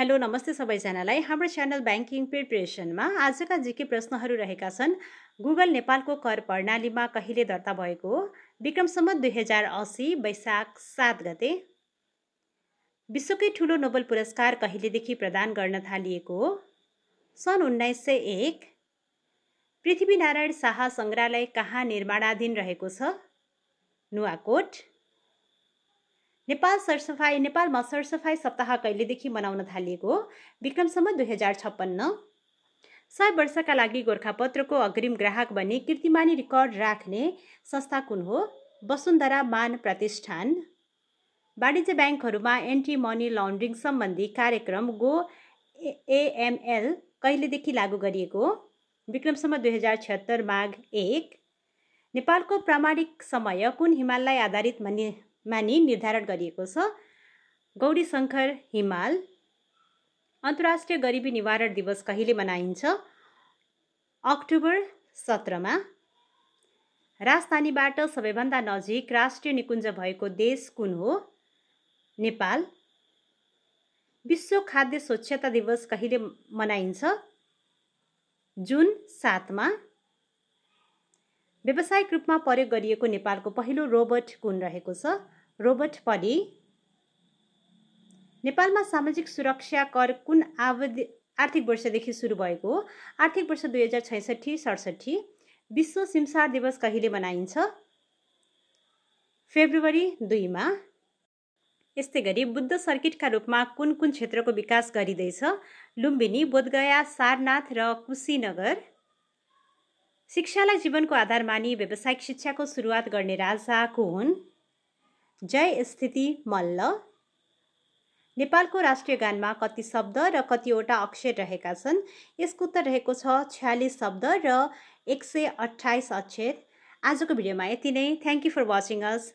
hello नमस्ते सबैजनालाई हाम्रो च्यानल ब्याङ्किङ प्रिपरेसनमा आजका जे के प्रश्नहरू रहेका छन् गुगल नेपालको कर प्रणालीमा कहिले दर्ता भएको विक्रमसम्म दुई हजार असी वैशाख सात गते विश्वकै ठुलो नोबेल पुरस्कार कहिलेदेखि प्रदान गर्न थालिएको हो सन् उन्नाइस सय एक पृथ्वीनारायण शाह सङ्ग्रहालय कहाँ निर्माणाधीन रहेको छ नुवाकोट नेपाल सरसफाई नेपालमा सरसफाई सप्ताह कहिलेदेखि मनाउन थालिएको विक्रमसम्म दुई हजार छप्पन्न सय वर्षका लागि गोर्खापत्रको अग्रिम ग्राहक बने कीर्तिमानी रेकर्ड राख्ने संस्था कुन हो वसुन्धरा मान प्रतिष्ठान वाणिज्य ब्याङ्कहरूमा एन्टी मनी लन्ड्रिङ सम्बन्धी कार्यक्रम गो एएमएल कहिलेदेखि लागू गरिएको विक्रमसम्म दुई हजार छत्तर माघ एक नेपालको प्रामाणिक समय कुन हिमाललाई आधारित भनि मानि निर्धारण गरिएको छ गौरी शङ्कर हिमाल अन्तर्राष्ट्रिय गरिबी निवारण दिवस कहिले मनाइन्छ अक्टोबर सत्रमा राजधानीबाट सबैभन्दा नजिक राष्ट्रिय निकुञ्ज भएको देश कुन हो नेपाल विश्व खाद्य स्वच्छता दिवस कहिले मनाइन्छ जुन सातमा व्यावसायिक रूपमा प्रयोग गरिएको नेपालको पहिलो रोबोट कुन रहेको छ रोबोट पनि नेपालमा सामाजिक सुरक्षा कर कुन आवधि आर्थिक वर्षदेखि सुरु भएको हो आर्थिक वर्ष दुई हजार छैसठी सडसठी विश्व सिमसार दिवस कहिले मनाइन्छ फेब्रुअरी दुईमा यस्तै गरी बुद्ध सर्किटका रूपमा कुन कुन क्षेत्रको विकास गरिँदैछ लुम्बिनी बोधगया सारनाथ र कुशीनगर शिक्षालाई जीवनको आधार मानि व्यावसायिक शिक्षाको सुरुवात गर्ने राजा को हुन् जय स्थिति मल्ल नेपालको राष्ट्रिय गानमा कति शब्द र कतिवटा अक्षर रहेका छन् यसको उत्तर रहेको छ छ्यालिस शब्द र एक सय अठाइस अक्षर आजको भिडियोमा यति नै thank you for watching us